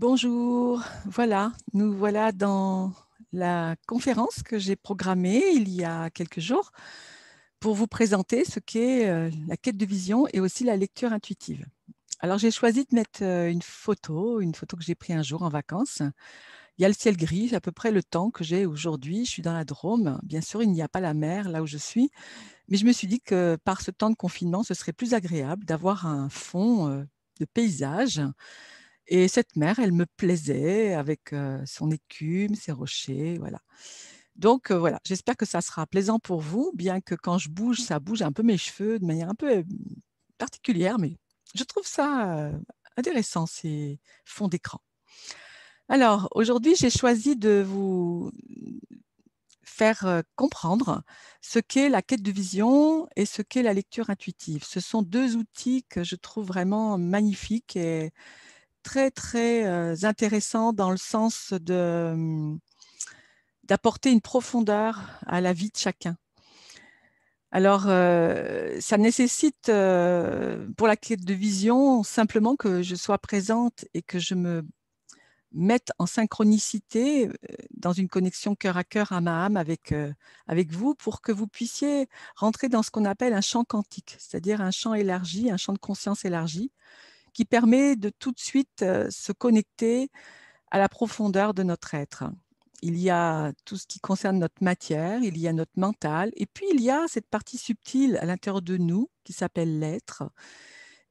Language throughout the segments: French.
Bonjour, voilà, nous voilà dans la conférence que j'ai programmée il y a quelques jours pour vous présenter ce qu'est euh, la quête de vision et aussi la lecture intuitive. Alors j'ai choisi de mettre euh, une photo, une photo que j'ai prise un jour en vacances. Il y a le ciel gris, à peu près le temps que j'ai aujourd'hui. Je suis dans la Drôme. Bien sûr, il n'y a pas la mer là où je suis, mais je me suis dit que par ce temps de confinement, ce serait plus agréable d'avoir un fond euh, de paysage et cette mer, elle me plaisait avec son écume, ses rochers, voilà. Donc voilà, j'espère que ça sera plaisant pour vous, bien que quand je bouge, ça bouge un peu mes cheveux de manière un peu particulière, mais je trouve ça intéressant, ces fonds d'écran. Alors aujourd'hui, j'ai choisi de vous mmh, faire comprendre ce qu'est la quête de vision et ce qu'est la lecture intuitive. Ce sont deux outils que je trouve vraiment magnifiques et très, très euh, intéressant dans le sens de, hum, d'apporter une profondeur à la vie de chacun. Alors, euh, ça nécessite euh, pour la clé de vision simplement que je sois présente et que je me mette en synchronicité dans une connexion cœur à cœur, âme à âme avec, avec vous pour que vous puissiez rentrer dans ce qu'on appelle un champ quantique, c'est-à-dire un champ élargi, un champ de conscience élargi qui permet de tout de suite euh, se connecter à la profondeur de notre être. Il y a tout ce qui concerne notre matière, il y a notre mental, et puis il y a cette partie subtile à l'intérieur de nous qui s'appelle l'être.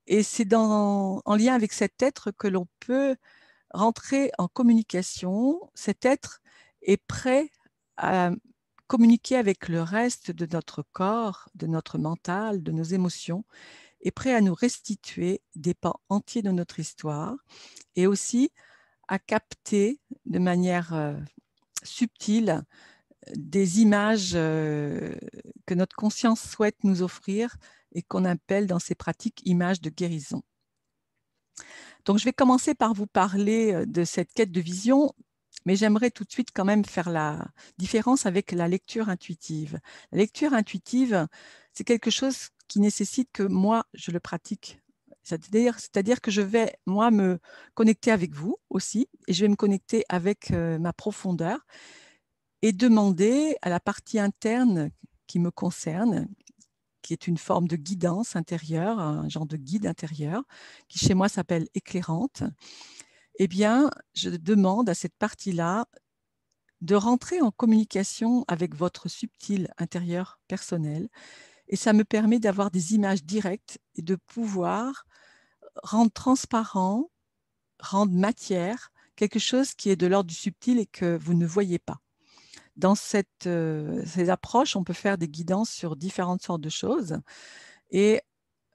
Et c'est en lien avec cet être que l'on peut rentrer en communication. Cet être est prêt à communiquer avec le reste de notre corps, de notre mental, de nos émotions est prêt à nous restituer des pans entiers de notre histoire et aussi à capter de manière euh, subtile euh, des images euh, que notre conscience souhaite nous offrir et qu'on appelle dans ces pratiques images de guérison. Donc je vais commencer par vous parler de cette quête de vision, mais j'aimerais tout de suite quand même faire la différence avec la lecture intuitive. La lecture intuitive, c'est quelque chose qui nécessite que moi, je le pratique. C'est-à-dire que je vais, moi, me connecter avec vous aussi, et je vais me connecter avec euh, ma profondeur et demander à la partie interne qui me concerne, qui est une forme de guidance intérieure, un genre de guide intérieur, qui chez moi s'appelle éclairante, eh bien, je demande à cette partie-là de rentrer en communication avec votre subtil intérieur personnel et ça me permet d'avoir des images directes et de pouvoir rendre transparent, rendre matière, quelque chose qui est de l'ordre du subtil et que vous ne voyez pas. Dans cette, euh, ces approches, on peut faire des guidances sur différentes sortes de choses. Et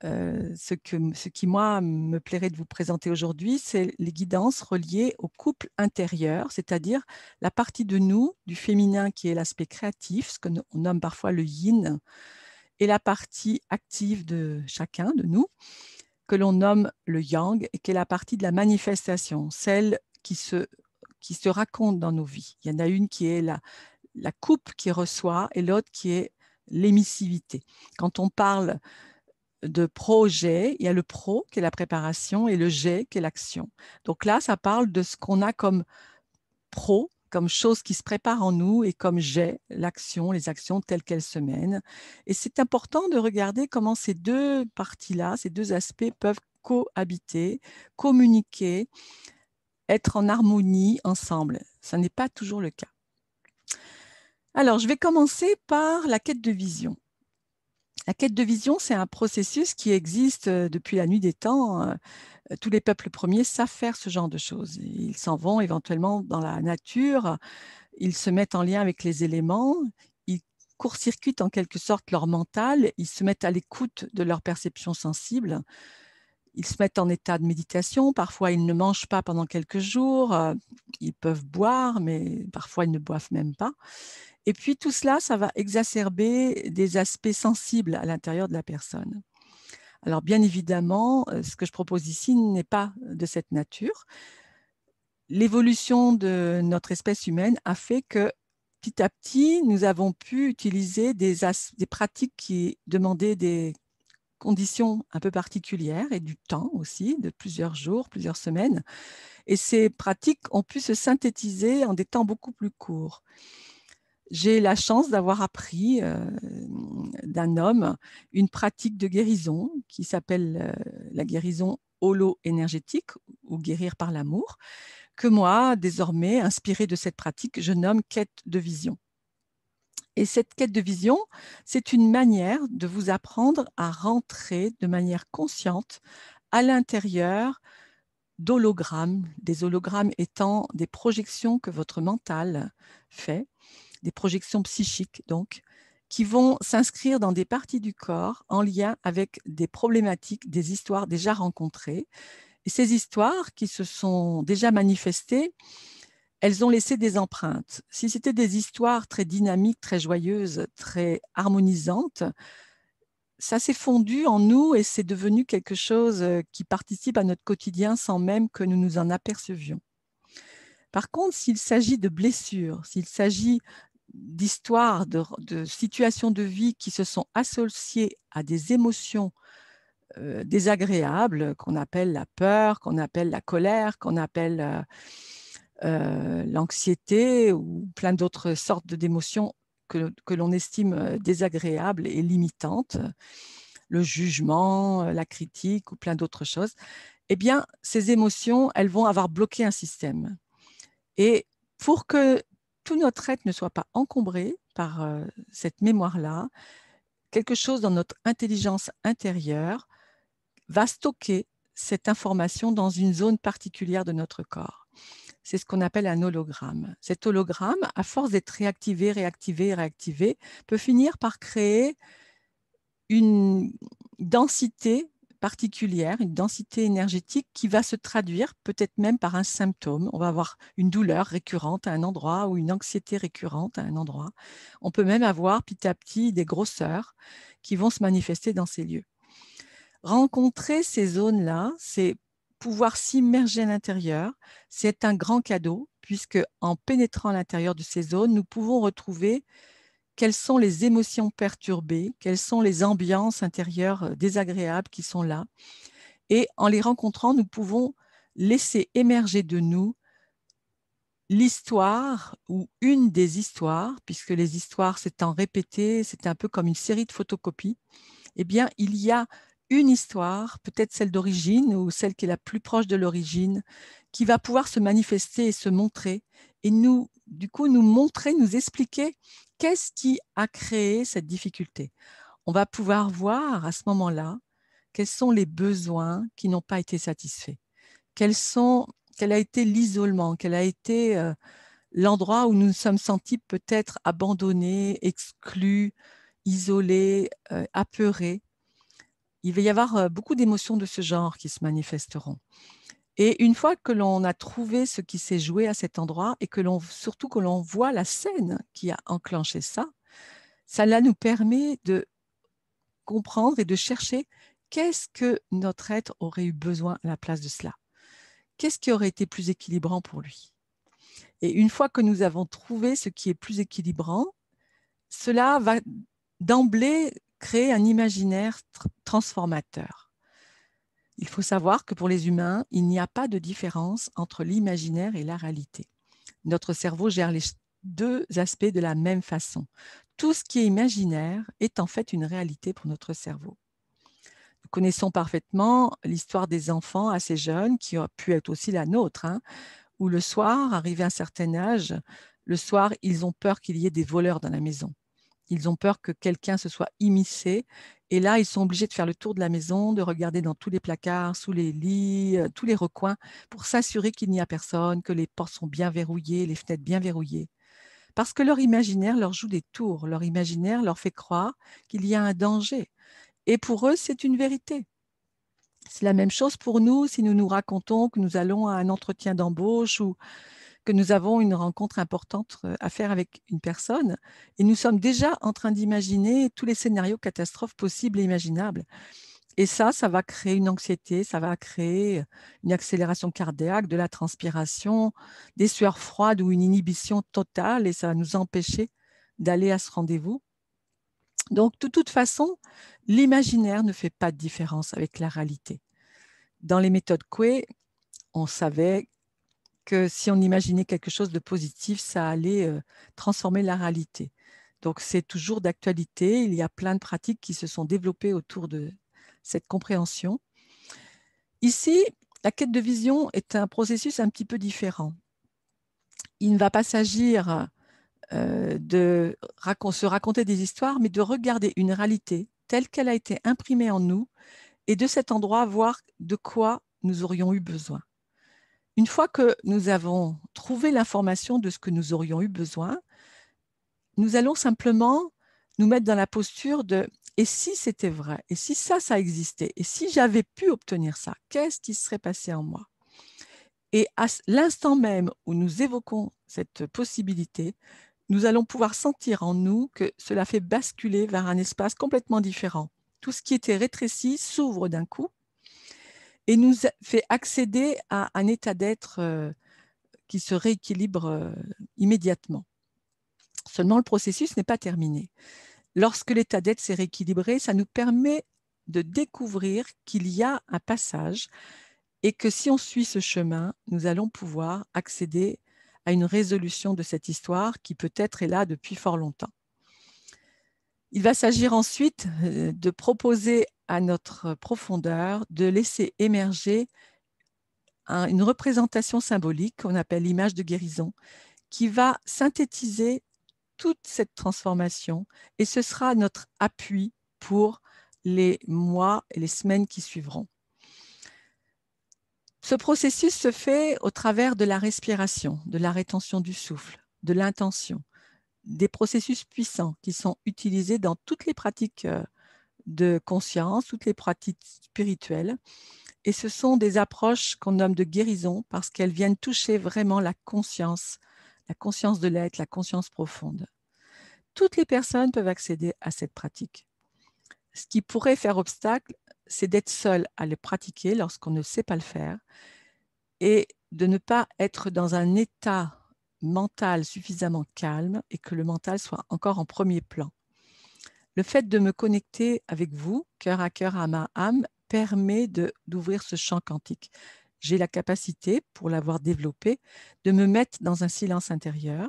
euh, ce, que, ce qui, moi, me plairait de vous présenter aujourd'hui, c'est les guidances reliées au couple intérieur, c'est-à-dire la partie de nous, du féminin qui est l'aspect créatif, ce qu'on nomme parfois le yin, et la partie active de chacun de nous, que l'on nomme le yang, et qui est la partie de la manifestation, celle qui se, qui se raconte dans nos vies. Il y en a une qui est la, la coupe qui reçoit et l'autre qui est l'émissivité. Quand on parle de projet, il y a le pro qui est la préparation et le jet qui est l'action. Donc là, ça parle de ce qu'on a comme pro comme chose qui se prépare en nous et comme j'ai l'action, les actions telles qu'elles se mènent. Et c'est important de regarder comment ces deux parties-là, ces deux aspects peuvent cohabiter, communiquer, être en harmonie ensemble. Ça n'est pas toujours le cas. Alors, je vais commencer par la quête de vision. La quête de vision, c'est un processus qui existe depuis la nuit des temps. Tous les peuples premiers savent faire ce genre de choses. Ils s'en vont éventuellement dans la nature, ils se mettent en lien avec les éléments, ils court-circuitent en quelque sorte leur mental, ils se mettent à l'écoute de leur perception sensible, ils se mettent en état de méditation, parfois ils ne mangent pas pendant quelques jours, ils peuvent boire, mais parfois ils ne boivent même pas. Et puis tout cela, ça va exacerber des aspects sensibles à l'intérieur de la personne. Alors bien évidemment, euh, ce que je propose ici n'est pas de cette nature. L'évolution de notre espèce humaine a fait que petit à petit, nous avons pu utiliser des, pratiques qui demandaient des conditions un peu particulières et du temps aussi, de plusieurs jours, plusieurs semaines. Et ces pratiques ont pu se synthétiser en des temps beaucoup plus courts j'ai la chance d'avoir appris euh, d'un homme une pratique de guérison qui s'appelle euh, la guérison holo-énergétique ou guérir par l'amour, que moi, désormais, inspiré de cette pratique, je nomme quête de vision. Et cette quête de vision, c'est une manière de vous apprendre à rentrer de manière consciente à l'intérieur d'hologrammes, des hologrammes étant des projections que votre mental fait des projections psychiques donc, qui vont s'inscrire dans des parties du corps en lien avec des problématiques, des histoires déjà rencontrées. Et ces histoires qui se sont déjà manifestées, elles ont laissé des empreintes. Si c'était des histoires très dynamiques, très joyeuses, très harmonisantes, ça s'est fondu en nous et c'est devenu quelque chose euh, qui participe à notre quotidien sans même que nous nous en apercevions. Par contre, s'il s'agit de blessures, s'il s'agit d'histoires, de, situations de vie qui se sont associées à des émotions euh, désagréables qu'on appelle la peur, qu'on appelle la colère, qu'on appelle euh, euh, l'anxiété ou plein d'autres sortes d'émotions que, que l'on estime désagréables et limitantes, le jugement, la critique ou plein d'autres choses, eh bien, ces émotions, elles vont avoir bloqué un système. Et pour que tout notre être ne soit pas encombré par euh, cette mémoire-là. Quelque chose dans notre intelligence intérieure va stocker cette information dans une zone particulière de notre corps. C'est ce qu'on appelle un hologramme. Cet hologramme, à force d'être réactivé, réactivé, réactivé, peut finir par créer une densité particulière, une densité énergétique qui va se traduire peut-être même par un symptôme. On va avoir une douleur récurrente à un endroit ou une anxiété récurrente à un endroit. On peut même avoir petit à petit des grosseurs qui vont se manifester dans ces lieux. Rencontrer ces zones-là, c'est pouvoir s'immerger à l'intérieur. C'est un grand cadeau puisque en pénétrant à l'intérieur de ces zones, nous pouvons retrouver quelles sont les émotions perturbées, quelles sont les ambiances intérieures euh, désagréables qui sont là. Et en les rencontrant, nous pouvons laisser émerger de nous l'histoire ou une des histoires, puisque les histoires s'étant répétées, c'est un peu comme une série de photocopies, eh bien, il y a une histoire, peut-être celle d'origine ou celle qui est la plus proche de l'origine, qui va pouvoir se manifester et se montrer, et nous, du coup, nous montrer, nous expliquer qu'est-ce qui a créé cette difficulté On va pouvoir voir à ce moment-là quels sont les besoins qui n'ont pas été satisfaits, quel a été l'isolement, quel a été euh, l'endroit où nous nous sommes sentis peut-être abandonnés, exclus, isolés, euh, apeurés. Il va y avoir euh, beaucoup d'émotions de ce genre qui se manifesteront. Et une fois que l'on a trouvé ce qui s'est joué à cet endroit et que l'on surtout que l'on voit la scène qui a enclenché ça, cela nous permet de comprendre et de chercher qu'est-ce que notre être aurait eu besoin à la place de cela. Qu'est-ce qui aurait été plus équilibrant pour lui Et une fois que nous avons trouvé ce qui est plus équilibrant, cela va d'emblée créer un imaginaire transformateur. Il faut savoir que pour les humains, il n'y a pas de différence entre l'imaginaire et la réalité. Notre cerveau gère les deux aspects de la même façon. Tout ce qui est imaginaire est en fait une réalité pour notre cerveau. Nous connaissons parfaitement l'histoire des enfants assez jeunes, qui ont pu être aussi la nôtre, hein, où le soir, arrivé à un certain âge, le soir, ils ont peur qu'il y ait des voleurs dans la maison. Ils ont peur que quelqu'un se soit immiscé. Et là, ils sont obligés de faire le tour de la maison, de regarder dans tous les placards, sous les lits, euh, tous les recoins, pour s'assurer qu'il n'y a personne, que les portes sont bien verrouillées, les fenêtres bien verrouillées. Parce que leur imaginaire leur joue des tours, leur imaginaire leur fait croire qu'il y a un danger. Et pour eux, c'est une vérité. C'est la même chose pour nous si nous nous racontons que nous allons à un entretien d'embauche ou que nous avons une rencontre importante euh, à faire avec une personne et nous sommes déjà en train d'imaginer tous les scénarios catastrophes possibles et imaginables. Et ça, ça va créer une anxiété, ça va créer euh, une accélération cardiaque, de la transpiration, des sueurs froides ou une inhibition totale et ça va nous empêcher d'aller à ce rendez-vous. Donc, de toute façon, l'imaginaire ne fait pas de différence avec la réalité. Dans les méthodes que on savait que si on imaginait quelque chose de positif, ça allait transformer la réalité. Donc c'est toujours d'actualité, il y a plein de pratiques qui se sont développées autour de cette compréhension. Ici, la quête de vision est un processus un petit peu différent. Il ne va pas s'agir de se raconter des histoires, mais de regarder une réalité telle qu'elle a été imprimée en nous et de cet endroit voir de quoi nous aurions eu besoin. Une fois que nous avons trouvé l'information de ce que nous aurions eu besoin, nous allons simplement nous mettre dans la posture de et si c'était vrai, et si ça, ça existait, et si j'avais pu obtenir ça, qu'est-ce qui serait passé en moi Et à l'instant même où nous évoquons cette possibilité, nous allons pouvoir sentir en nous que cela fait basculer vers un espace complètement différent. Tout ce qui était rétréci s'ouvre d'un coup et nous fait accéder à un état d'être euh, qui se rééquilibre euh, immédiatement. Seulement, le processus n'est pas terminé. Lorsque l'état d'être s'est rééquilibré, ça nous permet de découvrir qu'il y a un passage et que si on suit ce chemin, nous allons pouvoir accéder à une résolution de cette histoire qui peut-être est là depuis fort longtemps. Il va s'agir ensuite euh, de proposer à notre profondeur de laisser émerger une représentation symbolique qu'on appelle l'image de guérison, qui va synthétiser toute cette transformation et ce sera notre appui pour les mois et les semaines qui suivront. Ce processus se fait au travers de la respiration, de la rétention du souffle, de l'intention, des processus puissants qui sont utilisés dans toutes les pratiques euh, de conscience, toutes les pratiques spirituelles. Et ce sont des approches qu'on nomme de guérison parce qu'elles viennent toucher vraiment la conscience, la conscience de l'être, la conscience profonde. Toutes les personnes peuvent accéder à cette pratique. Ce qui pourrait faire obstacle, c'est d'être seul à le pratiquer lorsqu'on ne sait pas le faire et de ne pas être dans un état mental suffisamment calme et que le mental soit encore en premier plan. Le fait de me connecter avec vous, cœur à cœur, à ma âme, permet d'ouvrir ce champ quantique. J'ai la capacité, pour l'avoir développé, de me mettre dans un silence intérieur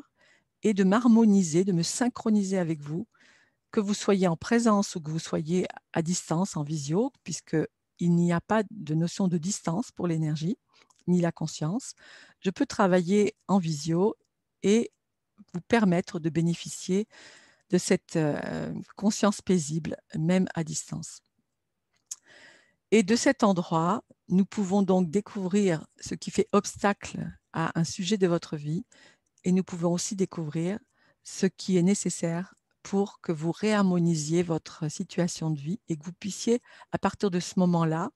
et de m'harmoniser, de me synchroniser avec vous, que vous soyez en présence ou que vous soyez à distance, en visio, puisqu'il n'y a pas de notion de distance pour l'énergie ni la conscience. Je peux travailler en visio et vous permettre de bénéficier de cette euh, conscience paisible, même à distance. Et de cet endroit, nous pouvons donc découvrir ce qui fait obstacle à un sujet de votre vie et nous pouvons aussi découvrir ce qui est nécessaire pour que vous réharmonisiez votre situation de vie et que vous puissiez, à partir de ce moment-là,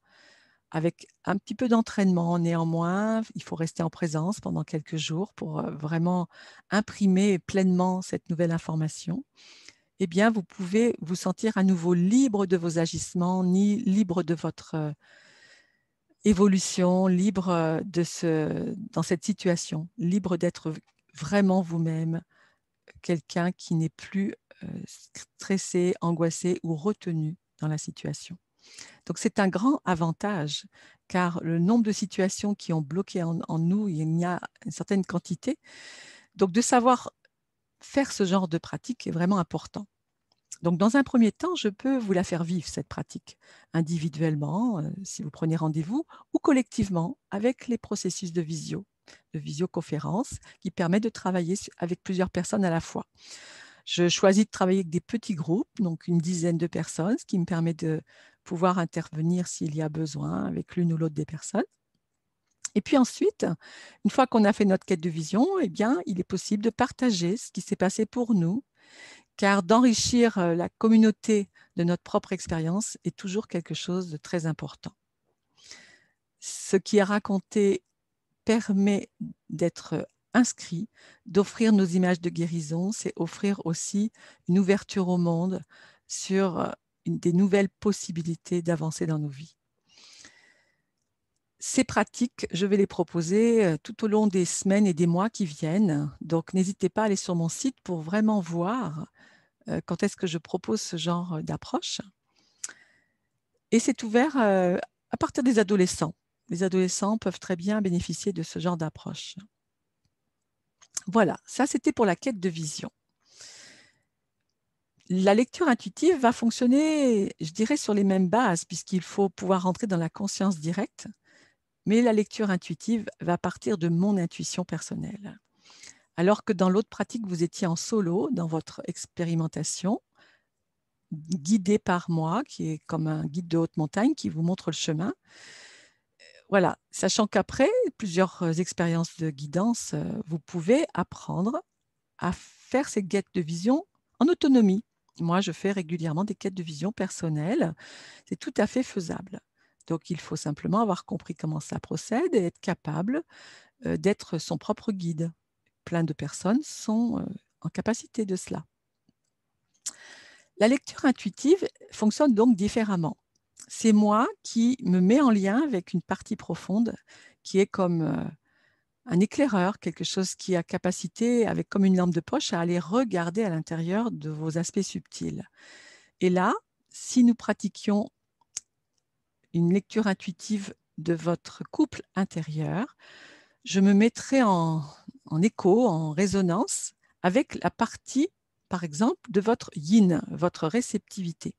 avec un petit peu d'entraînement néanmoins, il faut rester en présence pendant quelques jours pour vraiment imprimer pleinement cette nouvelle information. Eh bien, vous pouvez vous sentir à nouveau libre de vos agissements, ni libre de votre évolution, libre de ce, dans cette situation, libre d'être vraiment vous-même, quelqu'un qui n'est plus stressé, angoissé ou retenu dans la situation. Donc c'est un grand avantage car le nombre de situations qui ont bloqué en, nous, il y a une certaine quantité. Donc de savoir faire ce genre de pratique est vraiment important. Donc, dans un premier temps, je peux vous la faire vivre, cette pratique, individuellement, euh, si vous prenez rendez-vous, ou collectivement, avec les processus de visio, de visioconférence, qui permet de travailler avec plusieurs personnes à la fois. Je choisis de travailler avec des petits groupes, donc une dizaine de personnes, ce qui me permet de pouvoir intervenir s'il y a besoin avec l'une ou l'autre des personnes. Et puis ensuite, une fois qu'on a fait notre quête de vision, eh bien, il est possible de partager ce qui s'est passé pour nous, car d'enrichir euh, la communauté de notre propre expérience est toujours quelque chose de très important. Ce qui est raconté permet d'être inscrit, d'offrir nos images de guérison, c'est offrir aussi une ouverture au monde sur euh, des nouvelles possibilités d'avancer dans nos vies. Ces pratiques, je vais les proposer euh, tout au long des semaines et des mois qui viennent. Donc, n'hésitez pas à aller sur mon site pour vraiment voir euh, quand est-ce que je propose ce genre d'approche. Et c'est ouvert euh, à partir des adolescents. Les adolescents peuvent très bien bénéficier de ce genre d'approche. Voilà, ça c'était pour la quête de vision la lecture intuitive va fonctionner, je dirais, sur les mêmes bases, puisqu'il faut pouvoir rentrer dans la conscience directe, mais la lecture intuitive va partir de mon intuition personnelle. Alors que dans l'autre pratique, vous étiez en solo dans votre expérimentation, guidé par moi, qui est comme un guide de haute montagne qui vous montre le chemin. Voilà, sachant qu'après plusieurs expériences de guidance, euh, vous pouvez apprendre à faire ces guettes de vision en autonomie. Moi, je fais régulièrement des quêtes de vision personnelle. C'est tout à fait faisable. Donc, il faut simplement avoir compris comment ça procède et être capable euh, d'être son propre guide. Plein de personnes sont euh, en capacité de cela. La lecture intuitive fonctionne donc différemment. C'est moi qui me mets en lien avec une partie profonde qui est comme euh, un éclaireur, quelque chose qui a capacité, avec comme une lampe de poche, à aller regarder à l'intérieur de vos aspects subtils. Et là, si nous pratiquions une lecture intuitive de votre couple intérieur, je me mettrais en, écho, en résonance avec la partie, par exemple, de votre yin, votre réceptivité.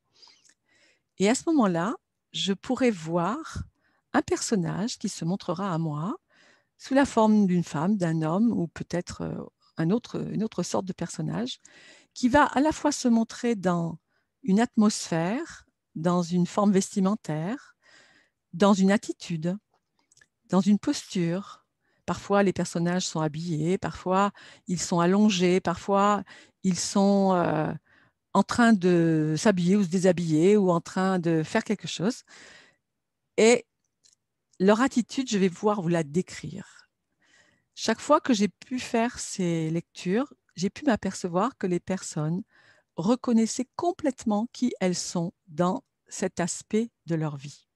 Et à ce moment-là, je pourrais voir un personnage qui se montrera à moi, sous la forme d'une femme, d'un homme ou peut-être euh, une autre sorte de personnage, qui va à la fois se montrer dans une atmosphère, dans une forme vestimentaire, dans une attitude, dans une posture. Parfois, les personnages sont habillés, parfois, ils sont allongés, parfois, ils sont euh, en train de s'habiller ou se déshabiller ou en train de faire quelque chose. Et leur attitude, je vais pouvoir vous la décrire. Chaque fois que j'ai pu faire ces lectures, j'ai pu m'apercevoir que les personnes reconnaissaient complètement qui elles sont dans cet aspect de leur vie.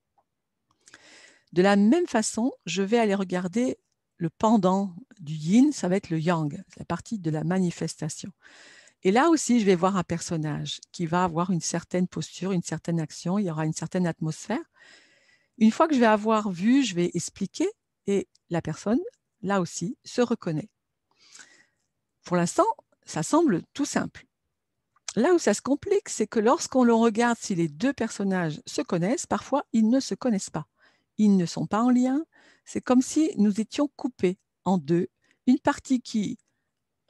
De la même façon, je vais aller regarder le pendant du yin, ça va être le yang, la partie de la manifestation. Et là aussi, je vais voir un personnage qui va avoir une certaine posture, une certaine action, il y aura une certaine atmosphère. Une fois que je vais avoir vu, je vais expliquer et la personne là aussi, se reconnaît. Pour l'instant, ça semble tout simple. Là où ça se complique, c'est que lorsqu'on le regarde, si les deux personnages se connaissent, parfois ils ne se connaissent pas. Ils ne sont pas en lien. C'est comme si nous étions coupés en deux. Une partie qui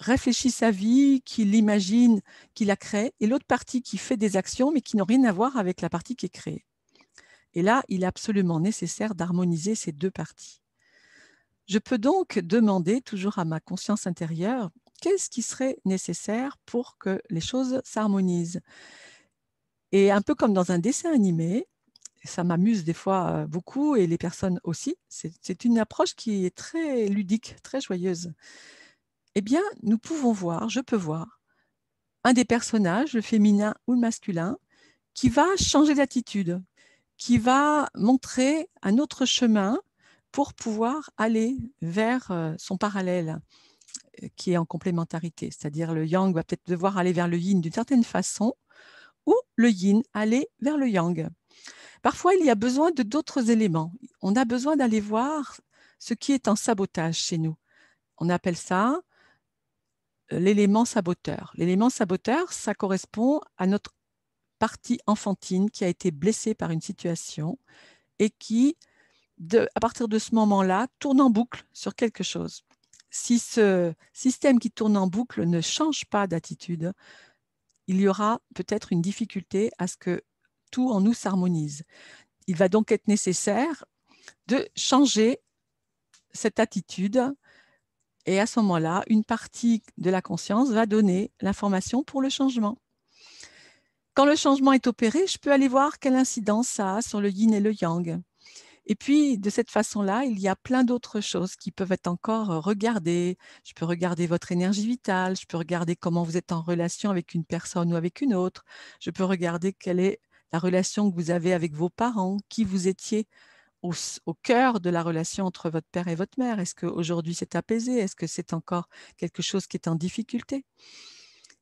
réfléchit sa vie, qui l'imagine, qui la crée, et l'autre partie qui fait des actions, mais qui n'ont rien à voir avec la partie qui est créée. Et là, il est absolument nécessaire d'harmoniser ces deux parties. Je peux donc demander toujours à ma conscience intérieure qu'est-ce qui serait nécessaire pour que les choses s'harmonisent. Et un peu comme dans un dessin animé, ça m'amuse des fois beaucoup et les personnes aussi, c'est une approche qui est très ludique, très joyeuse. Eh bien, nous pouvons voir, je peux voir, un des personnages, le féminin ou le masculin, qui va changer d'attitude, qui va montrer un autre chemin pour pouvoir aller vers euh, son parallèle euh, qui est en complémentarité, c'est-à-dire le yang va peut-être devoir aller vers le yin d'une certaine façon, ou le yin aller vers le yang. Parfois, il y a besoin de d'autres éléments. On a besoin d'aller voir ce qui est en sabotage chez nous. On appelle ça euh, l'élément saboteur. L'élément saboteur, ça correspond à notre partie enfantine qui a été blessée par une situation et qui à partir de ce moment-là, tourne en boucle sur quelque chose. Si ce système qui tourne en boucle ne change pas d'attitude, il y aura peut-être une difficulté à ce que tout en nous s'harmonise. Il va donc être nécessaire de changer cette attitude et à ce moment-là, une partie de la conscience va donner l'information pour le changement. Quand le changement est opéré, je peux aller voir quelle incidence ça a sur le yin et le yang. Et puis, de cette façon-là, il y a plein d'autres choses qui peuvent être encore regardées. Je peux regarder votre énergie vitale, je peux regarder comment vous êtes en relation avec une personne ou avec une autre, je peux regarder quelle est la relation que vous avez avec vos parents, qui vous étiez au, cœur de la relation entre votre père et votre mère. Est-ce qu'aujourd'hui c'est apaisé Est-ce que c'est encore quelque chose qui est en difficulté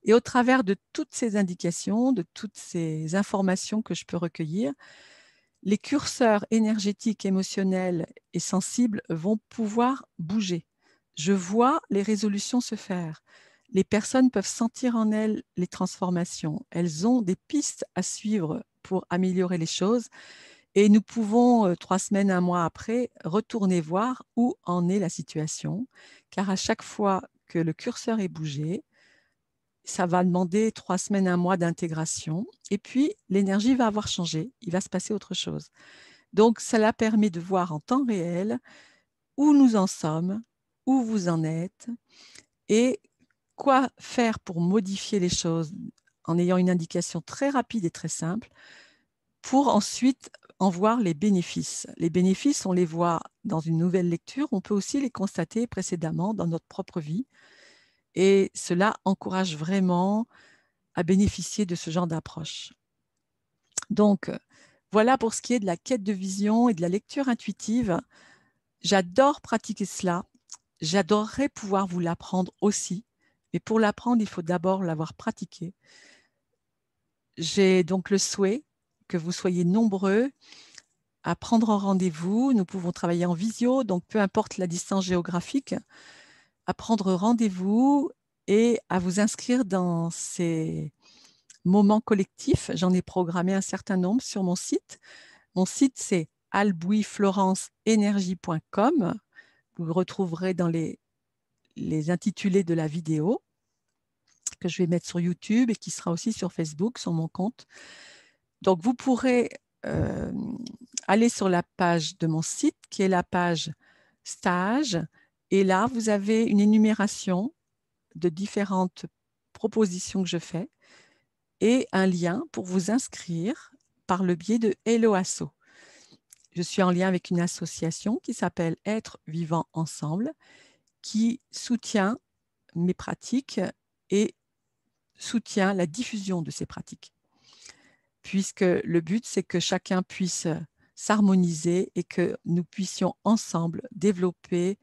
Et au travers de toutes ces indications, de toutes ces informations que je peux recueillir, les curseurs énergétiques, émotionnels et sensibles vont pouvoir bouger. Je vois les résolutions se faire. Les personnes peuvent sentir en elles les transformations. Elles ont des pistes à suivre pour améliorer les choses. Et nous pouvons, euh, trois semaines, un mois après, retourner voir où en est la situation. Car à chaque fois que le curseur est bougé, ça va demander trois semaines, un mois d'intégration. Et puis, l'énergie va avoir changé, il va se passer autre chose. Donc, cela permet de voir en temps réel où nous en sommes, où vous en êtes et quoi faire pour modifier les choses en ayant une indication très rapide et très simple pour ensuite en voir les bénéfices. Les bénéfices, on les voit dans une nouvelle lecture, on peut aussi les constater précédemment dans notre propre vie et cela encourage vraiment à bénéficier de ce genre d'approche. Donc, euh, voilà pour ce qui est de la quête de vision et de la lecture intuitive. J'adore pratiquer cela. J'adorerais pouvoir vous l'apprendre aussi. Mais pour l'apprendre, il faut d'abord l'avoir pratiqué. J'ai donc le souhait que vous soyez nombreux à prendre rendez-vous. Nous pouvons travailler en visio, donc peu importe la distance géographique prendre rendez-vous et à vous inscrire dans ces moments collectifs. J'en ai programmé un certain nombre sur mon site. Mon site, c'est albouiflorenceenergie.com. Vous le retrouverez dans les, intitulés de la vidéo que je vais mettre sur YouTube et qui sera aussi sur Facebook, sur mon compte. Donc, vous pourrez euh, aller sur la page de mon site qui est la page stage et là, vous avez une énumération de différentes propositions que je fais et un lien pour vous inscrire par le biais de Hello Asso. Je suis en lien avec une association qui s'appelle Être vivant ensemble qui soutient mes pratiques et soutient la diffusion de ces pratiques. Puisque le but, c'est que chacun puisse s'harmoniser et que nous puissions ensemble développer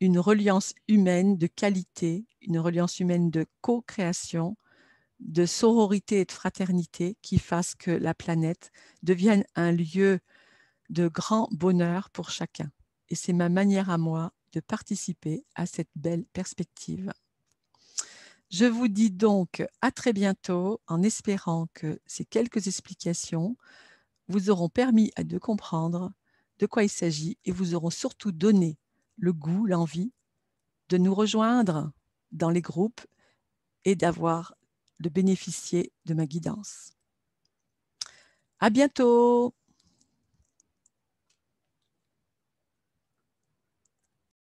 une reliance humaine de qualité, une reliance humaine de co-création, de sororité et de fraternité qui fasse que la planète devienne un lieu de grand bonheur pour chacun. Et c'est ma manière à moi de participer à cette belle perspective. Je vous dis donc à très bientôt en espérant que ces quelques explications vous auront permis de comprendre de quoi il s'agit et vous auront surtout donné le goût, l'envie de nous rejoindre dans les groupes et d'avoir, de bénéficier de ma guidance. À bientôt!